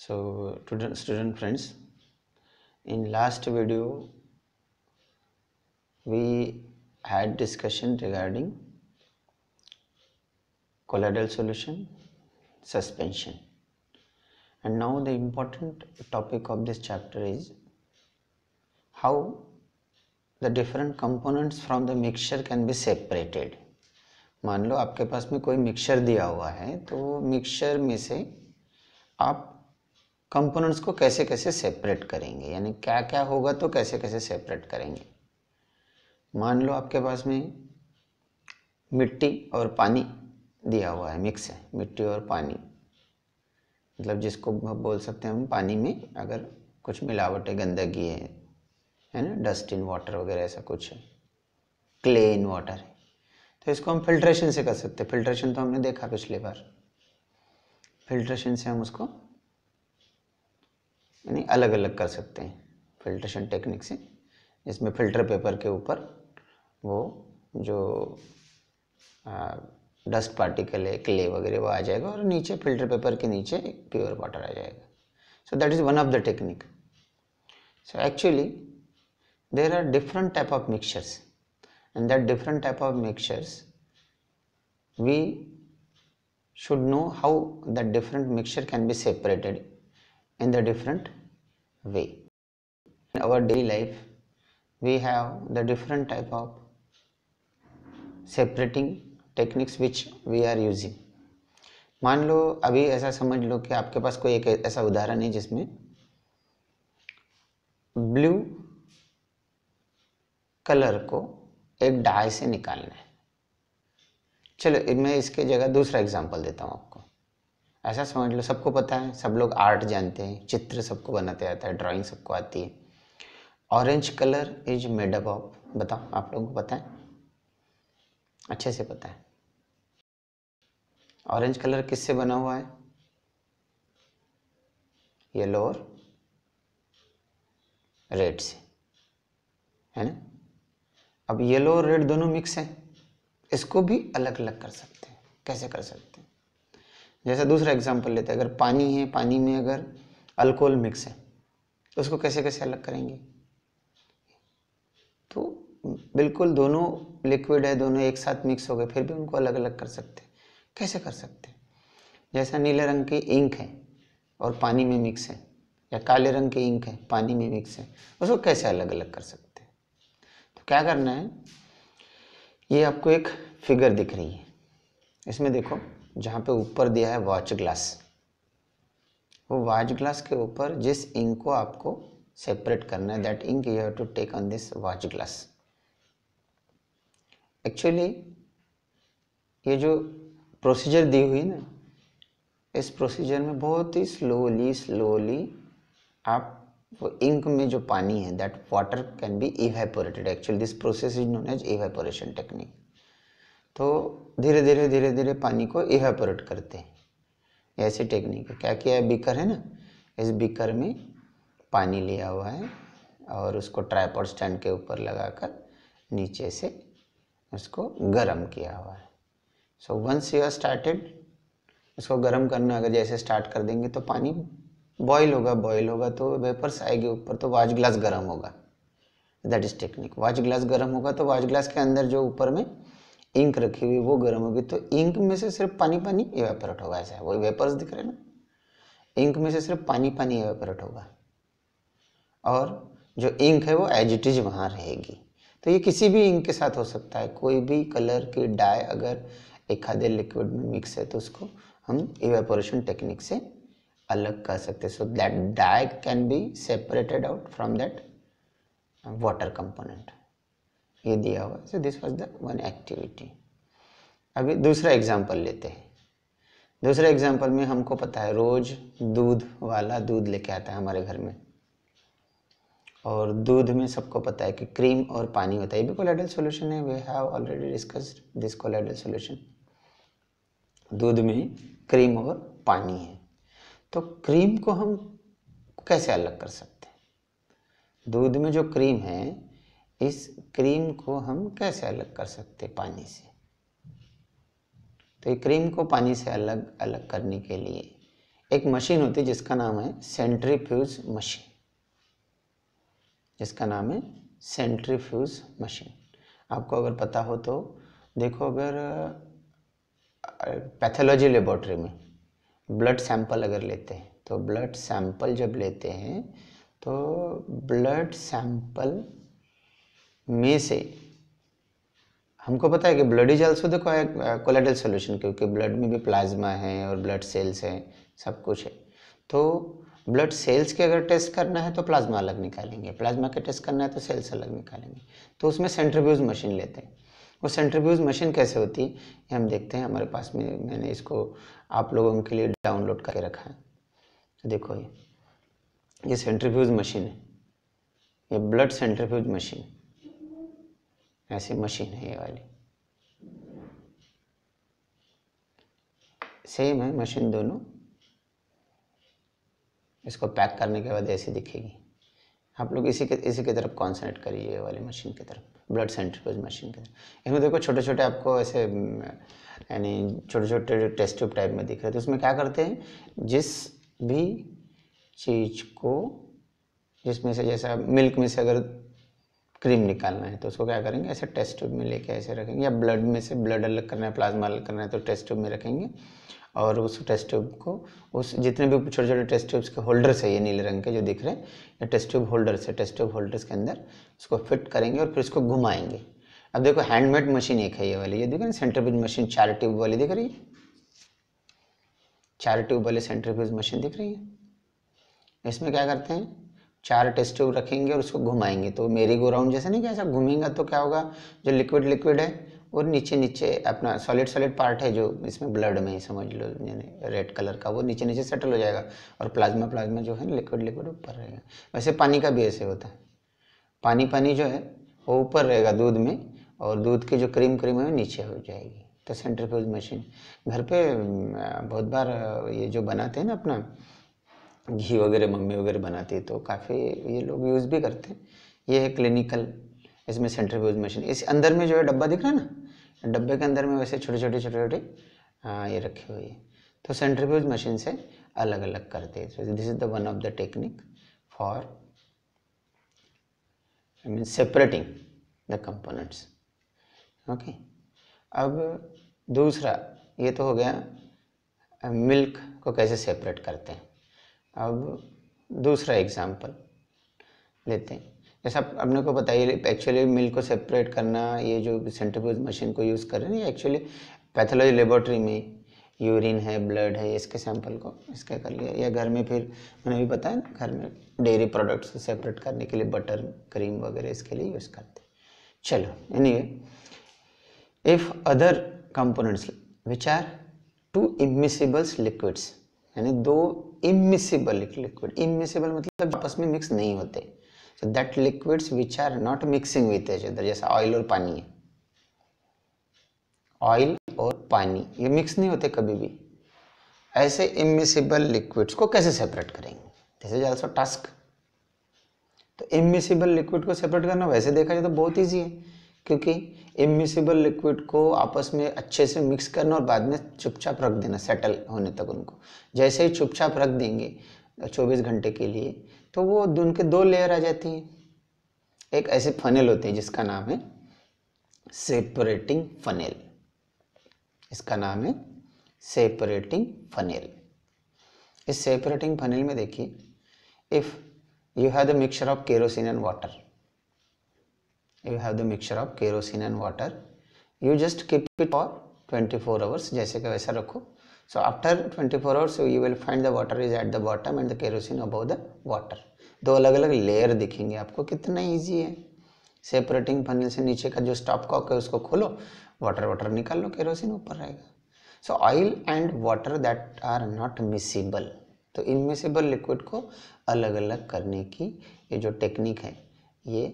so student, student friends in last video we had discussion regarding colloidal solution suspension and now the important topic of this chapter is how the different components from the mixture can be separated मान लो आपके पास में कोई mixture दिया हुआ है तो mixture में से आप कंपोनेंट्स को कैसे कैसे सेपरेट करेंगे यानी क्या क्या होगा तो कैसे कैसे सेपरेट करेंगे मान लो आपके पास में मिट्टी और पानी दिया हुआ है मिक्स है मिट्टी और पानी मतलब जिसको बोल सकते हैं हम पानी में अगर कुछ मिलावट गंदगी है है ना डस्ट इन वाटर वगैरह ऐसा कुछ है क्ले इन वाटर है तो इसको हम फिल्ट्रेशन से कर सकते हैं फिल्ट्रेशन तो हमने देखा पिछली बार फिल्ट्रेशन से हम उसको यानी अलग अलग कर सकते हैं फिल्ट्रेशन टेक्निक से इसमें फिल्टर पेपर के ऊपर वो जो डस्ट पार्टिकल है क्ले वगैरह वो आ जाएगा और नीचे फिल्टर पेपर के नीचे प्योर वाटर आ जाएगा so that is one of the technique so actually there are different type of mixtures and that different type of mixtures we should know how that different mixture can be separated in the different way. In our daily life, we have the different type of separating techniques which we are using मान लो अभी ऐसा समझ लो कि आपके पास कोई एक ऐसा उदाहरण है जिसमें ब्लू कलर को एक डाई से निकालना है चलो मैं इसके जगह दूसरा एग्जांपल देता हूँ आपको ऐसा समझ लो सबको पता है सब लोग आर्ट जानते हैं चित्र सबको बनाते आता है ड्राइंग सबको आती है orange colour is made up of बताओ आप लोगों को पता है अच्छे से पता है ऑरेंज कलर किससे बना हुआ है येलो और रेड से है ना अब येलो और रेड दोनों मिक्स हैं इसको भी अलग अलग कर सकते हैं कैसे कर सकते हैं जैसे दूसरा एग्जाम्पल लेते हैं अगर पानी है पानी में अगर अल्कोहल मिक्स है तो उसको कैसे कैसे अलग करेंगे तो बिल्कुल दोनों लिक्विड है दोनों एक साथ मिक्स हो गए फिर भी उनको अलग अलग कर सकते कैसे कर सकते जैसा नीले रंग की इंक है और पानी में मिक्स है या काले रंग की इंक है पानी में मिक्स है उसको कैसे अलग अलग कर सकते तो क्या करना है ये आपको एक फिगर दिख रही है इसमें देखो जहाँ पे ऊपर दिया है वॉच ग्लास वो वॉच ग्लास के ऊपर जिस इंक को आपको सेपरेट करना है that ink you have to take on this watch glass actually ये जो प्रोसीजर दी हुई ना इस प्रोसीजर में बहुत ही स्लोली स्लोली आप वो इंक में जो पानी है that water can be evaporated actually this process is known as evaporation technique तो धीरे धीरे धीरे धीरे पानी को इवेपोरेट करते हैं ऐसी टेक्निक है क्या किया है बीकर है ना इस बीकर में पानी लिया हुआ है और उसको ट्राईपोड स्टैंड के ऊपर लगाकर नीचे से उसको गर्म किया हुआ है so once you are started उसको गर्म करना अगर जैसे स्टार्ट कर देंगे तो पानी बॉयल होगा बॉयल होगा तो वेपर्स आएगी ऊपर तो वाच ग्लास गर्म होगा that is technique watch glass गर्म होगा तो वाच ग्लास के अंदर जो ऊपर में इंक रखी हुई वो गर्म होगी तो इंक में से सिर्फ पानी पानी एवेपरेट होगा ऐसा वही वेपर्स दिख रहे हैं ना इंक में से सिर्फ पानी पानी एवेपरेट होगा और जो इंक है वो एज इट इज वहाँ रहेगी तो ये किसी भी इंक के साथ हो सकता है कोई भी कलर की डाई अगर एक आधे लिक्विड में मिक्स है तो उसको हम इवेपोरेशन टेक्निक से अलग कर सकते so that dye can be separated out from that water component ये दिया हुआ so this was the one activity अभी दूसरा एग्जाम्पल लेते हैं दूसरे एग्जाम्पल में हमको पता है रोज़ दूध वाला दूध लेके आता है हमारे घर में और दूध में सबको पता है कि क्रीम और पानी होता है ये भी कोलाइडल सोल्यूशन है we have already discussed this colloidal solution दूध में क्रीम और पानी है तो क्रीम को हम कैसे अलग कर सकते हैं दूध में जो क्रीम है इस क्रीम को हम कैसे अलग कर सकते पानी से तो ये क्रीम को पानी से अलग अलग करने के लिए एक मशीन होती है जिसका नाम है सेंट्रीफ्यूज मशीन जिसका नाम है सेंट्रीफ्यूज मशीन आपको अगर पता हो तो देखो अगर पैथोलॉजी लेबोरेटरी में ब्लड सैंपल अगर लेते हैं तो ब्लड सैंपल जब लेते हैं तो ब्लड सैंपल में से हमको पता है कि ब्लड इज ऑल्सो है कोलेटल सोल्यूशन क्योंकि ब्लड में भी प्लाज्मा है और ब्लड सेल्स हैं सब कुछ है तो ब्लड सेल्स के अगर टेस्ट करना है तो प्लाज्मा अलग निकालेंगे प्लाज्मा के टेस्ट करना है तो सेल्स अलग निकालेंगे तो उसमें सेंट्रीब्यूज मशीन लेते हैं वो सेंट्रीब्यूज मशीन कैसे होती है हम देखते हैं हमारे पास में मैंने इसको आप लोगों के लिए डाउनलोड करके रखा है तो देखो ये ये सेंट्रीब्यूज मशीन है ये ब्लड सेंट्रीब्यूज मशीन ऐसी मशीन है ये वाली सेम है मशीन दोनों इसको पैक करने के बाद ऐसी दिखेगी आप लोग इसी के इसी की तरफ कॉन्सेंट्रेट करिए वाली मशीन की तरफ ब्लड सेंट्रीफ्यूज मशीन की तरफ इसमें देखो छोटे छोटे आपको ऐसे यानी छोटे छोटे टेस्ट ट्यूब टाइप में दिख रहे तो उसमें क्या करते हैं जिस भी चीज़ को जिसमें से जैसा मिल्क में से अगर क्रीम निकालना है तो उसको क्या करेंगे ऐसे टेस्ट ट्यूब में लेके ऐसे रखेंगे या ब्लड में से ब्लड अलग करना है प्लाज्मा अलग करना है तो टेस्ट ट्यूब में रखेंगे और उस टेस्ट ट्यूब को उस जितने भी छोटे छोटे टेस्ट ट्यूब्स के होल्डर्स है ये नीले रंग के जो दिख रहे हैं ये टेस्ट ट्यूब होल्डर्स है टेस्ट ट्यूब होल्डर्स के अंदर उसको फिट करेंगे और फिर उसको घुमाएंगे अब देखो हैंडमेड मशीन एक है ये वाली ये देख रहे सेंटर सेंट्रीफ्यूज मशीन चार ट्यूब वाली दिख रही है चार ट्यूब वाली सेंट्रीफ्यूज मशीन दिख रही है इसमें क्या करते हैं चार टेस्ट ट्यूब रखेंगे और उसको घुमाएंगे तो मेरी गो राउंड जैसे नहीं कि ऐसा घूमेंगे तो क्या होगा जो लिक्विड लिक्विड है और नीचे नीचे अपना सॉलिड सॉलिड पार्ट है जो इसमें ब्लड में समझ लो यानी रेड कलर का वो नीचे नीचे सेटल हो जाएगा और प्लाज्मा प्लाज्मा जो है लिक्विड लिक्विड ऊपर रहेगा वैसे पानी का भी ऐसे होता है पानी पानी जो है वो ऊपर रहेगा दूध में और दूध की जो क्रीम क्रीम है नीचे हो जाएगी तो सेंट्रीफ्यूज मशीन घर पे बहुत बार ये जो बनाते हैं ना अपना घी वगैरह मम्मी वगैरह बनाती है तो काफ़ी ये लोग यूज़ भी करते हैं ये है क्लिनिकल इसमें व्यूज मशीन इस अंदर में जो है डब्बा दिख रहा है ना डब्बे के अंदर में वैसे छोटे छोटे छोटे छोटे हाँ, ये रखी हुई है तो व्यूज मशीन से अलग अलग करते हैं तो this is the one of the technique for I mean separating the components okay अब दूसरा ये तो हो गया मिल्क को कैसे सेपरेट करते हैं अब दूसरा एग्जाम्पल लेते हैं जैसा अपने को बताइए एक्चुअली मिल को सेपरेट करना ये जो सेंट्रीफ्यूज मशीन को यूज़ कर रहे हैं एक्चुअली पैथोलॉजी लेबोरेटरी में यूरिन है ब्लड है इसके सैंपल को इसका कर लिया या घर में फिर मैंने भी बताया ना घर में डेयरी प्रोडक्ट्स को सेपरेट करने के लिए बटर क्रीम वगैरह इसके लिए यूज़ करते चलो वे if other components which are two immiscibles liquids यानी दो इमिसिबल लिक्विड इमिसिबल मतलब आपस में मिक्स नहीं होते so that liquids which are not mixing with each other जैसे ऑयल और पानी है ऑयल और पानी ये मिक्स नहीं होते कभी भी ऐसे इमिसिबल लिक्विड्स को कैसे सेपरेट करेंगे दिस इज ऑल्सो टास्क तो इमिसिबल लिक्विड को सेपरेट करना वैसे देखा जाए तो बहुत ईजी है क्योंकि इमिसिबल लिक्विड को आपस में अच्छे से मिक्स करना और बाद में चुपचाप रख देना सेटल होने तक उनको जैसे ही चुपचाप रख देंगे 24 घंटे के लिए तो वो उनके दो लेयर आ जाती हैं एक ऐसे फनेल होते हैं जिसका नाम है सेपरेटिंग फनेल इसका नाम है सेपरेटिंग फनेल इस सेपरेटिंग फनेल में देखिए if you have the mixture of kerosene and water you have the mixture of kerosene and water you just keep it for 24 four hours जैसे कि वैसा रखो so after 24 four hours you will find the water is at the bottom and the kerosene above the water दो अलग अलग layer दिखेंगे आपको कितना ईजी है सेपरेटिंग फनल से नीचे का जो स्टॉप कॉक है उसको खोलो वाटर वाटर निकाल लो केरोसिन ऊपर रहेगा so oil and water that are not miscible तो इनमिसिबल लिक्विड को अलग अलग करने की ये जो टेक्निक है ये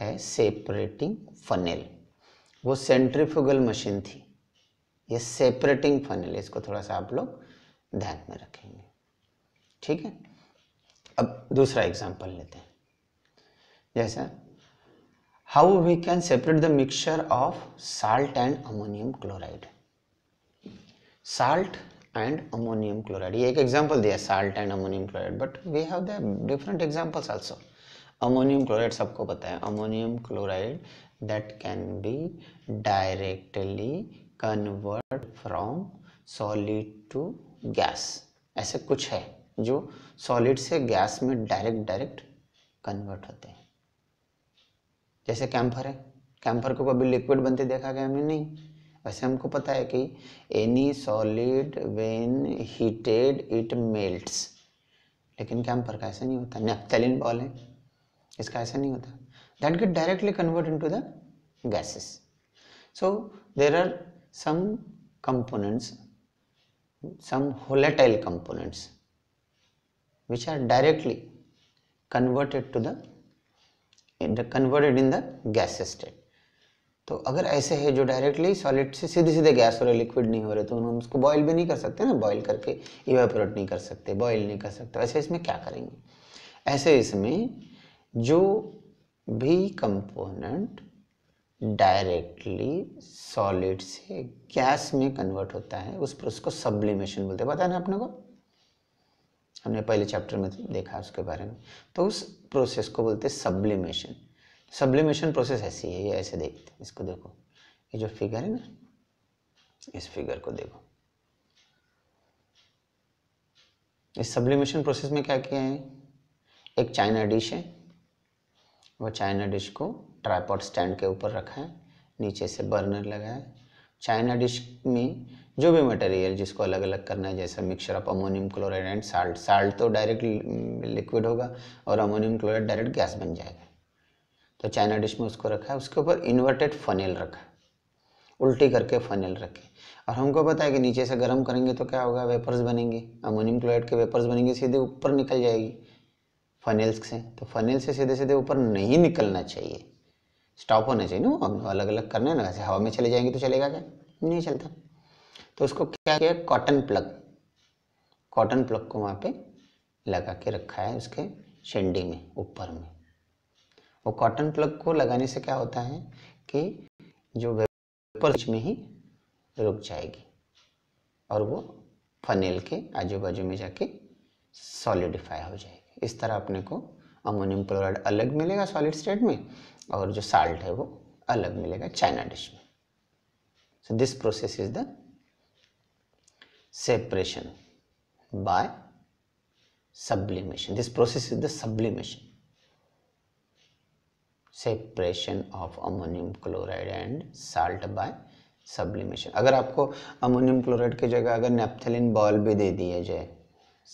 है सेपरेटिंग फनेल वो सेंट्रीफ्यूगल मशीन थी ये सेपरेटिंग फनेल इसको थोड़ा सा आप लोग ध्यान में रखेंगे ठीक है अब दूसरा एग्जाम्पल लेते हैं जैसा how we can separate the mixture of salt and ammonium chloride salt and ammonium chloride ये एक एग्जाम्पल दिया salt and ammonium chloride but we have the different examples also ammonium chloride सबको पता है ammonium chloride that can be directly convert from solid to gas ऐसे कुछ है जो सॉलिड से गैस में डायरेक्ट डायरेक्ट कन्वर्ट होते हैं जैसे कैंपर है कैम्फर को कभी लिक्विड बनते देखा गया हमने नहीं वैसे हमको पता है कि any solid when heated it melt लेकिन कैम्फर का ऐसा नहीं होता नेपथेलिन बॉल है इसका ऐसा नहीं होता that get directly convert into the gases so there are some components some volatile components which are directly converted to the converted in the gas state तो अगर ऐसे है जो डायरेक्टली सॉलिड से सीधे सीधे गैस हो रहे लिक्विड नहीं हो रहे तो हम उसको बॉयल भी नहीं कर सकते ना बॉयल करके इवेपोरेट नहीं कर सकते बॉयल नहीं कर सकते ऐसे इसमें क्या करेंगे ऐसे इसमें जो भी कंपोनेंट डायरेक्टली सॉलिड से गैस में कन्वर्ट होता है उस प्रोसेस को सब्लिमेशन बोलते हैं पता है ना अपने को हमने पहले चैप्टर में देखा उसके बारे में तो उस प्रोसेस को बोलते हैं सब्लिमेशन सब्लिमेशन प्रोसेस ऐसी है ये ऐसे देखते हैं इसको देखो ये जो फिगर है ना इस फिगर को देखो इस सब्लिमेशन प्रोसेस में क्या किया है एक चाइना डिश है वो चाइना डिश को ट्राईपॉड स्टैंड के ऊपर रखा है नीचे से बर्नर लगाएं चाइना डिश में जो भी मटेरियल जिसको अलग अलग करना है जैसे mixture of ammonium chloride and salt salt तो डायरेक्ट लिक्विड होगा और अमोनियम क्लोराइड डायरेक्ट गैस बन जाएगा तो चाइना डिश में उसको रखा है उसके ऊपर इन्वर्टेड फनेल रखा है उल्टी करके फनेल रखे और हमको पता है कि नीचे से गर्म करेंगे तो क्या होगा वेपर्स बनेंगे अमोनियम क्लोराइड के वेपर्स बनेंगे सीधे ऊपर निकल जाएगी फनेल्स से तो फनेल से सीधे सीधे ऊपर नहीं निकलना चाहिए स्टॉप होना चाहिए ना अब अलग अलग करना है ना वैसे हवा में चले जाएंगे तो चलेगा क्या नहीं चलता तो उसको क्या किया कॉटन प्लग कॉटन प्लग को वहाँ पे लगा के रखा है उसके शेंडी में ऊपर में वो कॉटन प्लग को लगाने से क्या होता है कि जो वेपर में ही रुक जाएगी और वो फनेल के आजू बाजू में जाके सॉलिडिफाई हो जाएगी इस तरह अपने को अमोनियम क्लोराइड अलग मिलेगा सॉलिड स्टेट में और जो साल्ट है वो अलग मिलेगा चाइना डिश में so this process is the separation by sublimation this process is the sublimation separation of ammonium chloride and salt by sublimation अगर आपको अमोनियम क्लोराइड की जगह अगर नेपथेलिन बॉल भी दे दिया जाए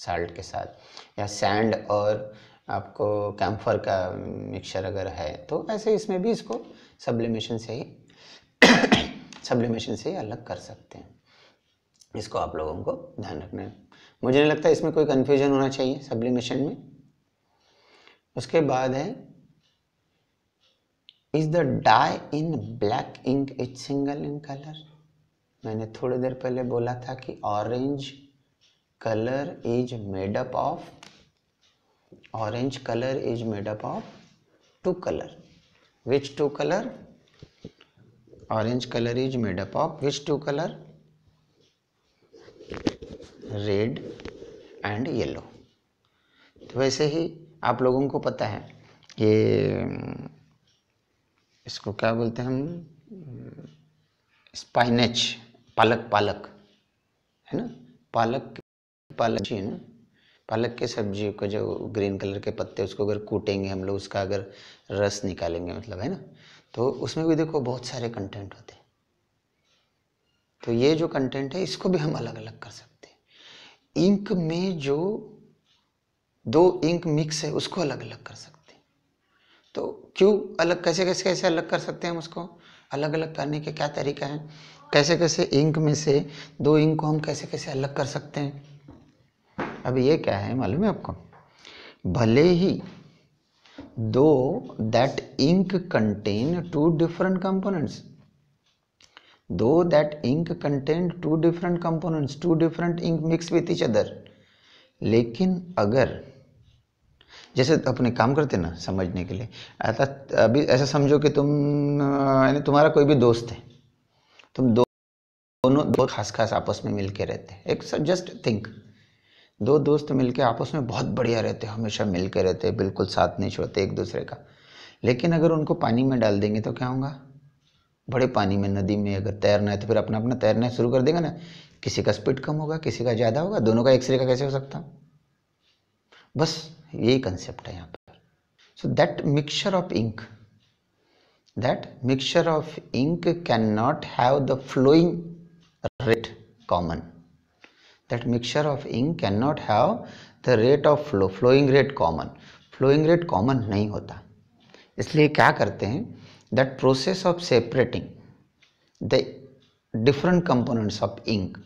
साल्ट के साथ या सैंड और आपको कैम्फर का मिक्सचर अगर है तो ऐसे इसमें भी इसको सब्लिमेशन से ही सब्लिमेशन से ही अलग कर सकते हैं इसको आप लोगों को ध्यान रखना है मुझे नहीं लगता इसमें कोई कन्फ्यूजन होना चाहिए सब्लिमेशन में उसके बाद है is the dye in black ink is single in colour मैंने थोड़ी देर पहले बोला था कि orange color is made up of orange color is made up of two color which two color orange color is made up of which two color red and yellow तो वैसे ही आप लोगों को पता है ये इसको क्या बोलते हैं हम स्पाइनेच पालक पालक है ना पालक पालक है ना पालक के सब्जी को जो ग्रीन कलर के पत्ते उसको अगर कूटेंगे हम लोग उसका अगर रस निकालेंगे मतलब है ना तो उसमें भी देखो बहुत सारे कंटेंट होते हैं तो ये जो कंटेंट है इसको भी हम अलग अलग कर सकते हैं इंक में जो दो इंक मिक्स है उसको अलग अलग कर सकते हैं तो क्यों अलग कैसे कैसे कैसे अलग कर सकते हैं हम उसको अलग अलग करने के क्या तरीका है कैसे कैसे इंक में से दो इंक को हम कैसे कैसे अलग कर सकते हैं अब ये क्या है मालूम है आपको भले ही though that ink contain two different components though that ink contain two different components two different ink mix with each other लेकिन अगर जैसे अपने काम करते ना समझने के लिए ऐसा अभी ऐसा समझो कि तुम यानी तुम्हारा कोई भी दोस्त है तुम दो दोनों दो खास खास आपस में मिलके रहते हैं एक जस्ट थिंक दो दोस्त मिलके आपस में बहुत बढ़िया रहते हमेशा मिल रहते रहते बिल्कुल साथ नहीं छोड़ते एक दूसरे का लेकिन अगर उनको पानी में डाल देंगे तो क्या होगा बड़े पानी में नदी में अगर तैरना है तो फिर अपना अपना तैरना शुरू कर देगा ना किसी का स्पीड कम होगा किसी का ज़्यादा होगा दोनों का एक्सरे का कैसे हो सकता बस यही कंसेप्ट है यहाँ पर so that mixture of ink that mixture of ink can not have the flowing rate common that mixture of ink cannot have the rate of flow flowing rate common flowing rate common नहीं होता इसलिए क्या करते हैं that process of separating the different components of ink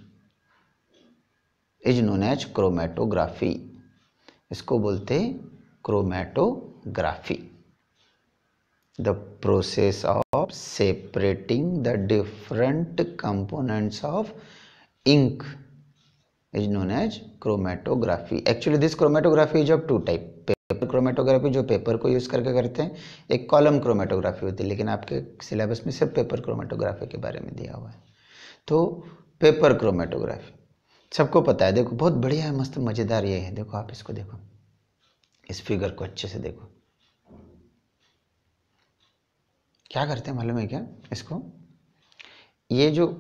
is known as chromatography इसको बोलते हैं chromatography the process of separating the different components of ink is known as chromatography actually this chromatography is of two type paper chromatography जो paper को use करके करते हैं एक column chromatography होती है लेकिन आपके सिलेबस में सिर्फ पेपर क्रोमेटोग्राफी के बारे में दिया हुआ है तो पेपर क्रोमेटोग्राफी सबको पता है देखो बहुत बढ़िया है मस्त मज़ेदार ये है देखो आप इसको देखो इस फिगर को अच्छे से देखो क्या करते हैं मालूम है क्या इसको ये जो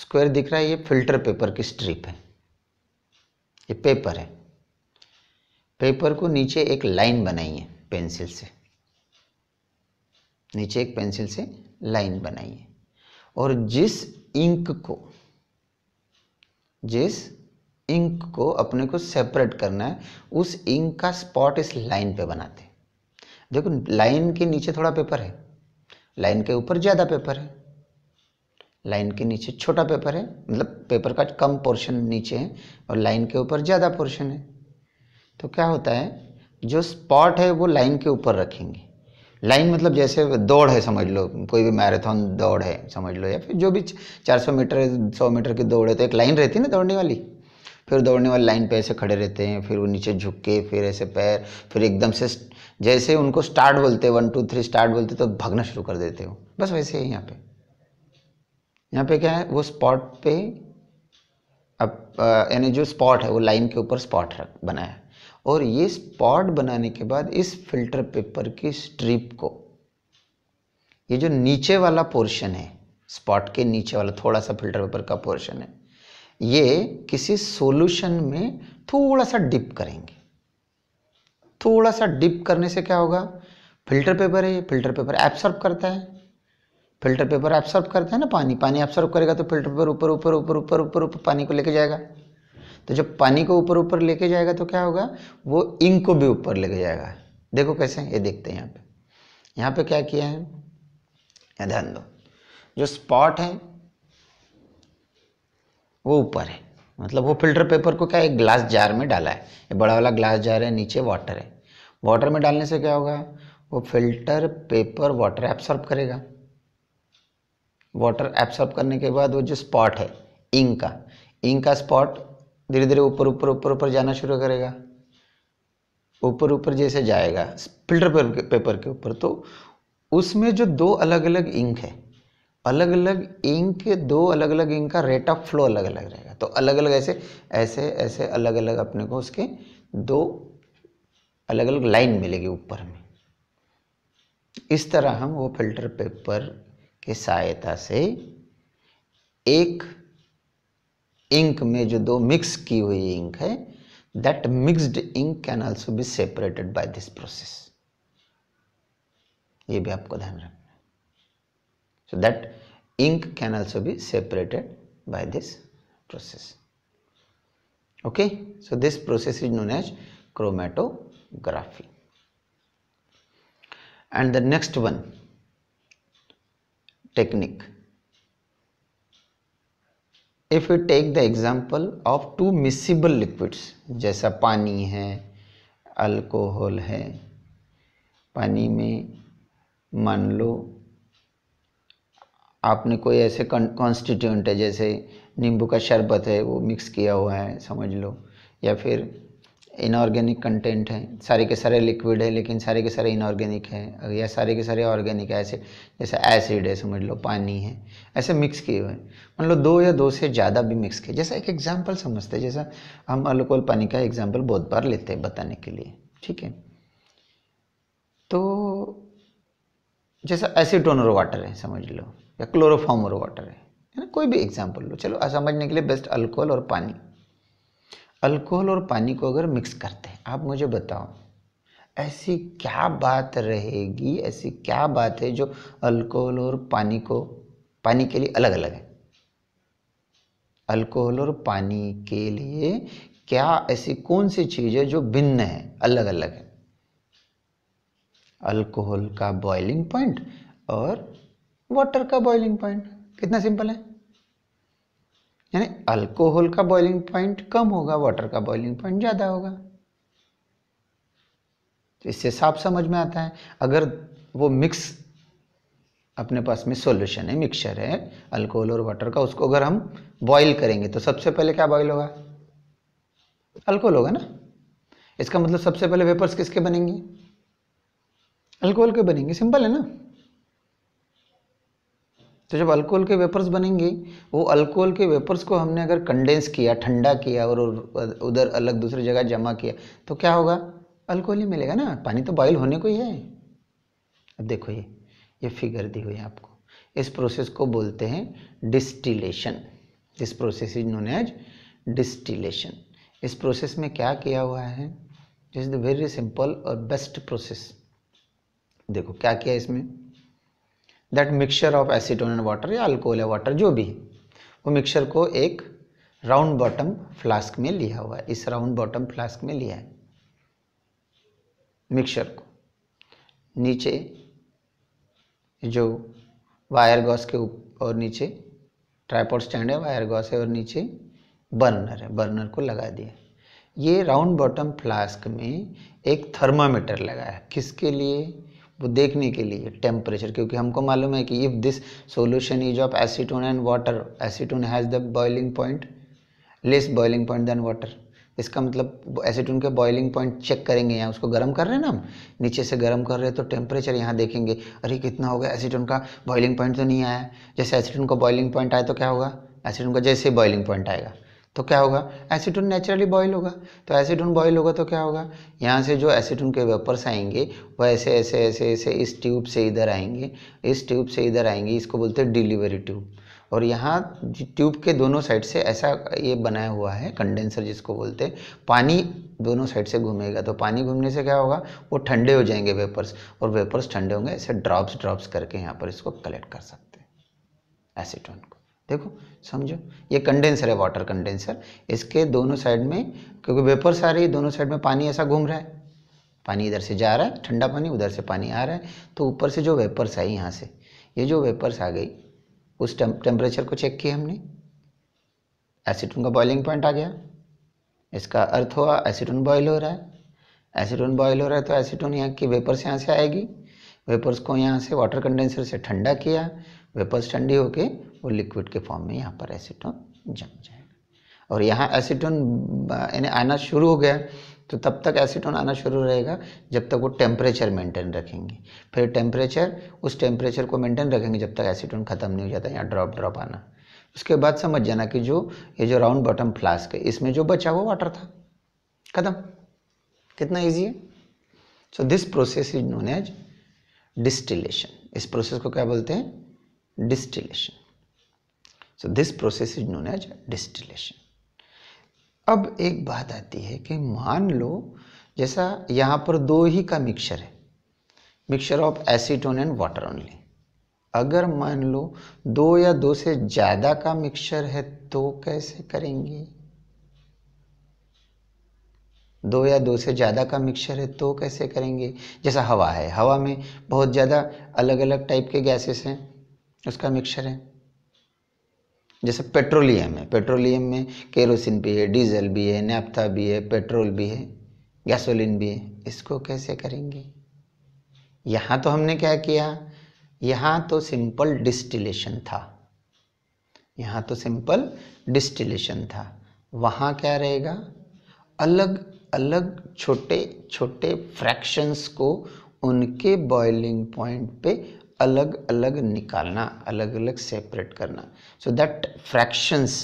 स्क्वायर दिख रहा है ये फिल्टर पेपर की स्ट्रिप है ये पेपर है पेपर को नीचे एक लाइन बनाइए पेंसिल से नीचे एक पेंसिल से लाइन बनाइए और जिस इंक को जिस इंक को अपने को सेपरेट करना है उस इंक का स्पॉट इस लाइन पे बनाते देखो लाइन के नीचे थोड़ा पेपर है लाइन के ऊपर ज़्यादा पेपर है लाइन के नीचे छोटा पेपर है मतलब पेपर का कम पोर्शन नीचे है और लाइन के ऊपर ज़्यादा पोर्शन है तो क्या होता है जो स्पॉट है वो लाइन के ऊपर रखेंगे लाइन मतलब जैसे दौड़ है समझ लो कोई भी मैराथन दौड़ है समझ लो या फिर जो भी 400 मीटर 100 मीटर की दौड़ है तो एक लाइन रहती है ना दौड़ने वाली फिर दौड़ने वाली लाइन पे ऐसे खड़े रहते हैं फिर वो नीचे झुक के फिर ऐसे पैर फिर एकदम से जैसे उनको स्टार्ट बोलते हैं वन टू थ्री स्टार्ट बोलते तो भगना शुरू कर देते हो बस वैसे ही यहाँ पर यहाँ पे क्या है वो स्पॉट पे अब यानी जो स्पॉट है वो लाइन के ऊपर स्पॉट रख बनाया और ये स्पॉट बनाने के बाद इस फिल्टर पेपर की स्ट्रिप को ये जो नीचे वाला पोर्शन है स्पॉट के नीचे वाला थोड़ा सा फिल्टर पेपर का पोर्शन है ये किसी सॉल्यूशन में थोड़ा सा डिप करेंगे थोड़ा सा डिप करने से क्या होगा फिल्टर पेपर है ये फिल्टर पेपर एब्सॉर्ब करता है फिल्टर पेपर एब्सर्व करता है ना पानी पानी एब्सर्व करेगा तो फिल्टर पेपर ऊपर ऊपर ऊपर ऊपर ऊपर ऊपर पानी को लेके जाएगा तो जब पानी को ऊपर ऊपर लेके जाएगा तो क्या होगा वो इंक को भी ऊपर लेके जाएगा देखो कैसे ये देखते हैं यहाँ पे यहाँ पे क्या किया है यहाँ ध्यान दो जो स्पॉट है वो ऊपर है मतलब वो फिल्टर पेपर को क्या एक ग्लास जार में डाला है ये बड़ा वाला ग्लास जार है नीचे वाटर है वाटर में डालने से क्या होगा वो फिल्टर पेपर वाटर एब्सॉर्ब करेगा वाटर एब्सॉर्ब करने के बाद वो जो स्पॉट है इंक का इंक का स्पॉट धीरे धीरे ऊपर ऊपर ऊपर ऊपर जाना शुरू करेगा ऊपर ऊपर जैसे जाएगा फिल्टर पेपर के ऊपर तो उसमें जो दो अलग अलग इंक है अलग अलग इंक के दो अलग अलग इंक का रेट ऑफ फ्लो अलग अलग रहेगा तो अलग अलग ऐसे ऐसे ऐसे अलग अलग अपने को उसके दो अलग अलग लाइन मिलेगी ऊपर में इस तरह हम वो फिल्टर पेपर की सहायता से एक इंक में जो दो मिक्स की हुई इंक है that mixed ink can also be separated by this process ये भी आपको ध्यान रखना है so that ink can also be separated by this process okay so this process is known as chromatography and the next one technique if you take the example of two miscible liquids जैसा पानी है alcohol है पानी में मान लो आपने कोई ऐसे कॉन्स्टिट्यूंट है जैसे नींबू का शरबत है वो मिक्स किया हुआ है समझ लो या फिर इनऑर्गेनिक कंटेंट है सारे के सारे लिक्विड है लेकिन सारे के सारे इनऑर्गेनिक है या सारे के सारे ऑर्गेनिक है ऐसे जैसे एसिड है समझ लो पानी है ऐसे मिक्स किए हुए हैं मान लो दो या दो से ज़्यादा भी मिक्स किए जैसा एक एग्जाम्पल समझते हैं जैसा हम अल्कोहल पानी का एग्जाम्पल बहुत बार लेते हैं बताने के लिए ठीक है तो जैसा एसिटोन और वाटर है समझ लो या क्लोरोफॉर्म और वाटर है ना कोई भी एग्जाम्पल लो चलो समझने के लिए बेस्ट अल्कोहल और पानी अल्कोहल और पानी को अगर मिक्स करते हैं आप मुझे बताओ ऐसी क्या बात रहेगी ऐसी क्या बात है जो अल्कोहल और पानी को पानी के लिए अलग अलग है अल्कोहल और पानी के लिए क्या ऐसी कौन सी चीज़ है जो भिन्न है अलग अलग है अल्कोहल का बॉइलिंग पॉइंट और वाटर का बॉइलिंग पॉइंट कितना सिंपल है यानी अल्कोहल का बॉइलिंग पॉइंट कम होगा वाटर का बॉइलिंग पॉइंट ज़्यादा होगा तो इससे साफ समझ में आता है अगर वो मिक्स अपने पास में सॉल्यूशन है मिक्सचर है अल्कोहल और वाटर का उसको अगर हम बॉईल करेंगे तो सबसे पहले क्या बॉईल होगा अल्कोहल होगा ना इसका मतलब सबसे पहले वेपर्स किसके बनेंगे अल्कोहल के बनेंगे सिंपल है ना तो जब अल्कोहल के वेपर्स बनेंगे वो अल्कोहल के वेपर्स को हमने अगर कंडेंस किया ठंडा किया और उधर अलग दूसरी जगह जमा किया तो क्या होगा अल्कोहल ही मिलेगा ना पानी तो बॉयल होने को ही है अब देखो ये ये फिगर दी हुई है आपको इस प्रोसेस को बोलते हैं distillation this process is known as distillation इस प्रोसेस में क्या किया हुआ है this is the very simple और बेस्ट प्रोसेस देखो क्या किया इसमें that mixture of acetone and water या अल्कोहल या वाटर जो भी वो मिक्सचर को एक राउंड बॉटम फ्लास्क में लिया हुआ है इस राउंड बॉटम फ्लास्क में लिया है मिक्सचर को नीचे जो वायर गॉस के ऊपर और नीचे ट्राईपोर्ट स्टैंड है वायर गॉस है और नीचे बर्नर है बर्नर को लगा दिया ये राउंड बॉटम फ्लास्क में एक थर्मामीटर लगाया किसके लिए वो देखने के लिए टेम्परेचर क्योंकि हमको मालूम है कि if this solution is of acetone and water acetone has the boiling point less boiling point than water इसका मतलब एसीटोन के बॉइलिंग पॉइंट चेक करेंगे यहाँ उसको गर्म कर रहे हैं ना हम नीचे से गर्म कर रहे हैं तो टेम्परेचर यहाँ देखेंगे अरे कितना होगा एसीटोन का बॉइलिंग पॉइंट तो नहीं आया जैसे एसीटोन का बॉइलिंग पॉइंट आया तो क्या होगा एसीटोन का जैसे बॉइलिंग पॉइंट आएगा तो क्या होगा एसीटोन नेचुरली बॉयल होगा तो एसीटोन बॉयल होगा तो क्या होगा यहाँ से जो एसीटोन के वेपर्स आएंगे वह ऐसे ऐसे ऐसे ऐसे इस ट्यूब से इधर आएंगे इस ट्यूब से इधर आएंगे इसको बोलते हैं डिलीवरी ट्यूब और यहाँ ट्यूब के दोनों साइड से ऐसा ये बनाया हुआ है कंडेंसर जिसको बोलते हैं पानी दोनों साइड से घूमेगा तो पानी घूमने से क्या होगा वो ठंडे हो जाएंगे वेपर्स और वेपर्स ठंडे होंगे ऐसे ड्रॉप्स ड्रॉप्स करके यहाँ पर इसको कलेक्ट कर सकते हैं एसीटोन को देखो समझो ये कंडेंसर है वाटर कंडेंसर इसके दोनों साइड में क्योंकि वेपर्स आ रही है दोनों साइड में पानी ऐसा घूम रहा है पानी इधर से जा रहा है ठंडा पानी उधर से पानी आ रहा है तो ऊपर से जो वेपर्स आई यहाँ से ये जो वेपर्स आ गई उस टेम्परेचर को चेक किया हमने एसीटोन का बॉइलिंग पॉइंट आ गया इसका अर्थ हुआ एसीटोन बॉयल हो रहा है एसीटोन बॉयल हो रहा है तो एसीटोन यहाँ की वेपर्स यहाँ से आएगी वेपर्स को यहाँ से वाटर कंडेंसर से ठंडा किया वेपर्स ठंडी होके वो लिक्विड के फॉर्म में यहाँ पर एसीटोन जम जाएगा और यहाँ एसीटोन यानी आना शुरू हो गया तो तब तक एसीटोन आना शुरू रहेगा जब तक वो टेम्परेचर मेंटेन रखेंगे फिर टेम्परेचर उस टेम्परेचर को मेंटेन रखेंगे जब तक एसीटोन ख़त्म नहीं हो जाता यहाँ ड्रॉप ड्रॉप आना उसके बाद समझ जाना कि जो ये जो राउंड बॉटम फ्लास्क है इसमें जो बचा हुआ वाटर था ख़त्म कितना ईजी है so this process is known as distillation इस प्रोसेस को क्या बोलते हैं distillation. So this process is known as distillation. अब एक बात आती है कि मान लो जैसा यहाँ पर दो ही का मिक्सर है mixer of acetone and water only अगर मान लो दो या दो से ज़्यादा का मिक्सचर है तो कैसे करेंगे दो या दो से ज़्यादा का मिक्सर है तो कैसे करेंगे जैसा हवा है हवा में बहुत ज़्यादा अलग अलग टाइप के गैसेस हैं उसका मिक्सर है जैसे पेट्रोलियम है पेट्रोलियम में केरोसिन भी है डीजल भी है नेपथा भी है पेट्रोल भी है गैसोलीन भी है इसको कैसे करेंगे यहाँ तो हमने क्या किया यहाँ तो सिंपल डिस्टिलेशन था यहाँ तो सिंपल डिस्टिलेशन था वहाँ क्या रहेगा अलग अलग छोटे छोटे फ्रैक्शंस को उनके बॉइलिंग पॉइंट पे अलग अलग निकालना अलग अलग सेपरेट करना so that fractions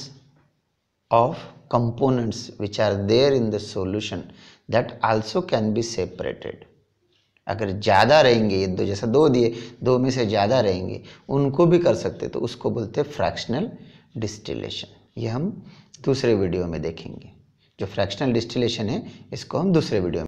of components which are there in the solution that also can be separated अगर ज़्यादा रहेंगे ये दो जैसा दो दिए दो में से ज़्यादा रहेंगे उनको भी कर सकते तो उसको बोलते फ्रैक्शनल डिस्टिलेशन ये हम दूसरे वीडियो में देखेंगे जो फ्रैक्शनल डिस्टिलेशन है इसको हम दूसरे वीडियो में